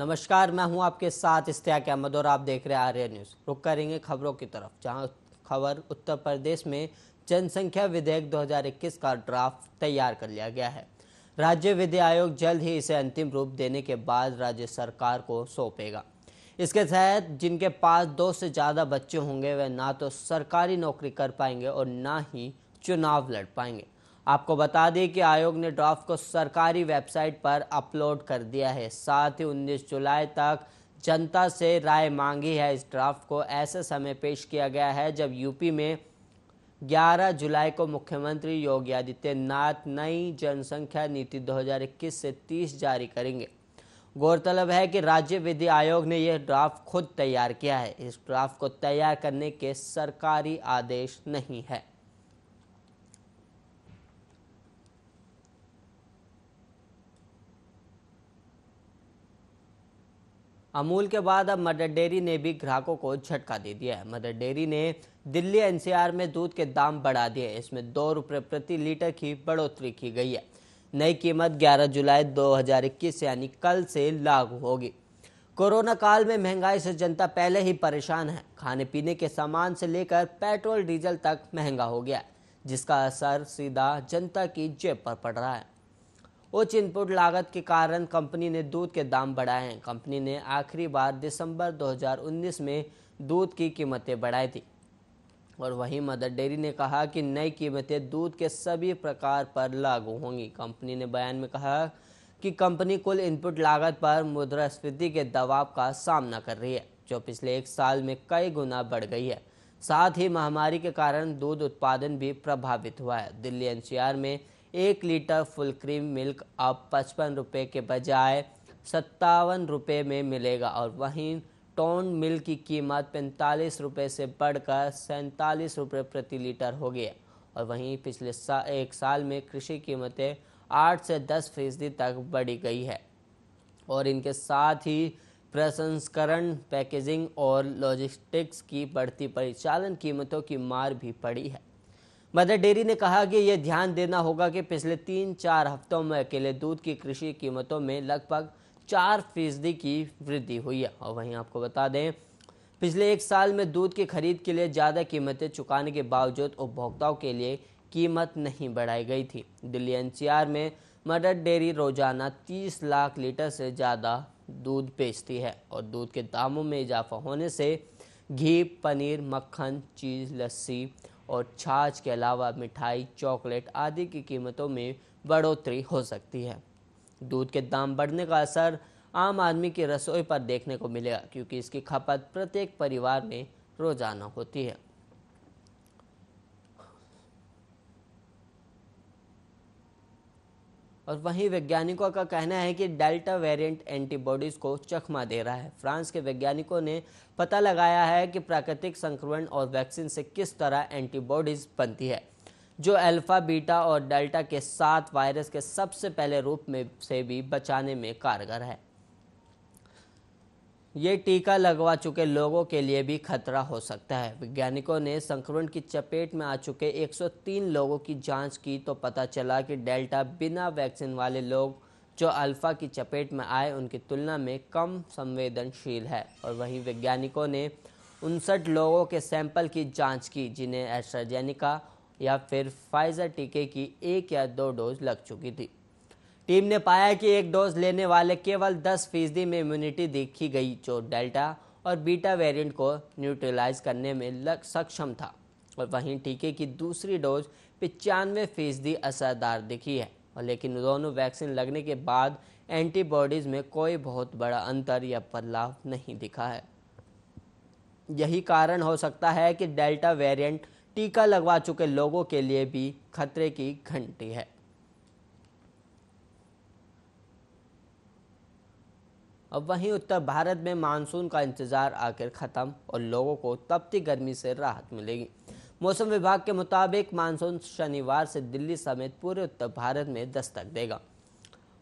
नमस्कार मैं हूं आपके साथ इश्तियाक अहमद और आप देख रहे हैं आर्य न्यूज़ रुक करेंगे खबरों की तरफ जहां खबर उत्तर प्रदेश में जनसंख्या विधेयक 2021 का ड्राफ्ट तैयार कर लिया गया है राज्य विधि आयोग जल्द ही इसे अंतिम रूप देने के बाद राज्य सरकार को सौंपेगा इसके तहत जिनके पास दो से ज़्यादा बच्चे होंगे वह ना तो सरकारी नौकरी कर पाएंगे और ना ही चुनाव लड़ पाएंगे आपको बता दें कि आयोग ने ड्राफ्ट को सरकारी वेबसाइट पर अपलोड कर दिया है साथ ही 19 जुलाई तक जनता से राय मांगी है इस ड्राफ्ट को ऐसे समय पेश किया गया है जब यूपी में 11 जुलाई को मुख्यमंत्री योगी आदित्यनाथ नई जनसंख्या नीति 2021 से 30 जारी करेंगे गौरतलब है कि राज्य विधि आयोग ने यह ड्राफ्ट खुद तैयार किया है इस ड्राफ्ट को तैयार करने के सरकारी आदेश नहीं है अमूल के बाद अब मदर डेयरी ने भी ग्राहकों को झटका दे दिया है मदर डेयरी ने दिल्ली एनसीआर में दूध के दाम बढ़ा दिए इसमें दो रुपये प्रति लीटर की बढ़ोतरी की गई है नई कीमत 11 जुलाई 2021 यानी कल से लागू होगी कोरोना काल में महंगाई से जनता पहले ही परेशान है खाने पीने के सामान से लेकर पेट्रोल डीजल तक महंगा हो गया जिसका असर सीधा जनता की जेब पर पड़ रहा है उच्च इनपुट लागत के कारण कंपनी ने दूध के दाम बढ़ाए हैं कंपनी ने आखिरी बार दिसंबर 2019 में दूध की कीमतें बढ़ाई थी और वहीं मदर डेयरी ने कहा कि नई कीमतें दूध के सभी प्रकार पर लागू होंगी कंपनी ने बयान में कहा कि कंपनी कुल इनपुट लागत पर मुद्रास्फीति के दबाव का सामना कर रही है जो पिछले एक साल में कई गुना बढ़ गई है साथ ही महामारी के कारण दूध उत्पादन भी प्रभावित हुआ है दिल्ली एनसीआर में एक लीटर फुल क्रीम मिल्क अब पचपन रुपये के बजाय सत्तावन रुपये में मिलेगा और वहीं टोन मिल्क की कीमत पैंतालीस रुपये से बढ़कर सैंतालीस रुपये प्रति लीटर हो गया और वहीं पिछले सा, एक साल में कृषि कीमतें आठ से दस फीसदी तक बढ़ी गई है और इनके साथ ही प्रसंस्करण पैकेजिंग और लॉजिस्टिक्स की बढ़ती परिचालन कीमतों की मार भी पड़ी है मदर डेयरी ने कहा कि यह ध्यान देना होगा कि पिछले तीन चार हफ्तों में अकेले दूध की कृषि कीमतों में लगभग चार फीसदी की वृद्धि हुई है और वहीं आपको बता दें पिछले एक साल में दूध की खरीद के लिए ज़्यादा कीमतें चुकाने के बावजूद उपभोक्ताओं के लिए कीमत नहीं बढ़ाई गई थी दिल्ली एनसीआर में मदर डेयरी रोजाना 30 लाख लीटर से ज़्यादा दूध बेचती है और दूध के दामों में इजाफा होने से घी पनीर मक्खन चीज़ लस्सी और छाछ के अलावा मिठाई चॉकलेट आदि की कीमतों में बढ़ोतरी हो सकती है दूध के दाम बढ़ने का असर आम आदमी की रसोई पर देखने को मिलेगा क्योंकि इसकी खपत प्रत्येक परिवार में रोजाना होती है और वहीं वैज्ञानिकों का कहना है कि डेल्टा वेरिएंट एंटीबॉडीज़ को चकमा दे रहा है फ्रांस के वैज्ञानिकों ने पता लगाया है कि प्राकृतिक संक्रमण और वैक्सीन से किस तरह एंटीबॉडीज़ बनती है जो अल्फ़ा बीटा और डेल्टा के साथ वायरस के सबसे पहले रूप में से भी बचाने में कारगर है ये टीका लगवा चुके लोगों के लिए भी खतरा हो सकता है वैज्ञानिकों ने संक्रमण की चपेट में आ चुके 103 लोगों की जांच की तो पता चला कि डेल्टा बिना वैक्सीन वाले लोग जो अल्फा की चपेट में आए उनकी तुलना में कम संवेदनशील है और वहीं वैज्ञानिकों ने उनसठ लोगों के सैंपल की जांच की जिन्हें एस्ट्राजेनिका या फिर फाइजर टीके की एक या दो डोज लग चुकी थी टीम ने पाया कि एक डोज लेने वाले केवल 10 फीसदी में इम्यूनिटी देखी गई जो डेल्टा और बीटा वेरिएंट को न्यूट्रलाइज करने में लग सक्षम था और वहीं टीके की दूसरी डोज पचानवे फीसदी असरदार दिखी है और लेकिन दोनों वैक्सीन लगने के बाद एंटीबॉडीज़ में कोई बहुत बड़ा अंतर या बदलाव नहीं दिखा है यही कारण हो सकता है कि डेल्टा वेरिएंट टीका लगवा चुके लोगों के लिए भी खतरे की घंटी है अब वहीं उत्तर भारत में मानसून का इंतज़ार आकर ख़त्म और लोगों को तपती गर्मी से राहत मिलेगी मौसम विभाग के मुताबिक मानसून शनिवार से दिल्ली समेत पूरे उत्तर भारत में दस्तक देगा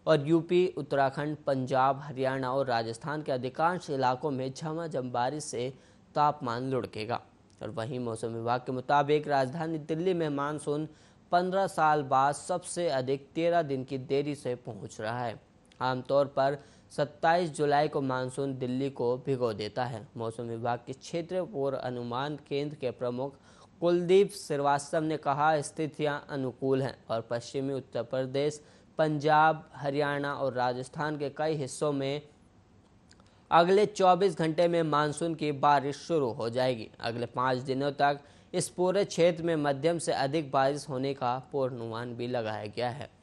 और यूपी उत्तराखंड पंजाब हरियाणा और राजस्थान के अधिकांश इलाकों में झमाझम बारिश से तापमान लुढ़केगा और वहीं मौसम विभाग के मुताबिक राजधानी दिल्ली में मानसून 15 साल बाद सबसे अधिक 13 दिन की देरी से पहुंच रहा है आमतौर पर 27 जुलाई को मानसून दिल्ली को भिगो देता है मौसम विभाग के क्षेत्र पूर्व अनुमान केंद्र के प्रमुख कुलदीप श्रीवास्तव ने कहा स्थितियां अनुकूल हैं और पश्चिमी उत्तर प्रदेश पंजाब हरियाणा और राजस्थान के कई हिस्सों में अगले 24 घंटे में मानसून की बारिश शुरू हो जाएगी अगले पाँच दिनों तक इस पूरे क्षेत्र में मध्यम से अधिक बारिश होने का पूर्वानुमान भी लगाया गया है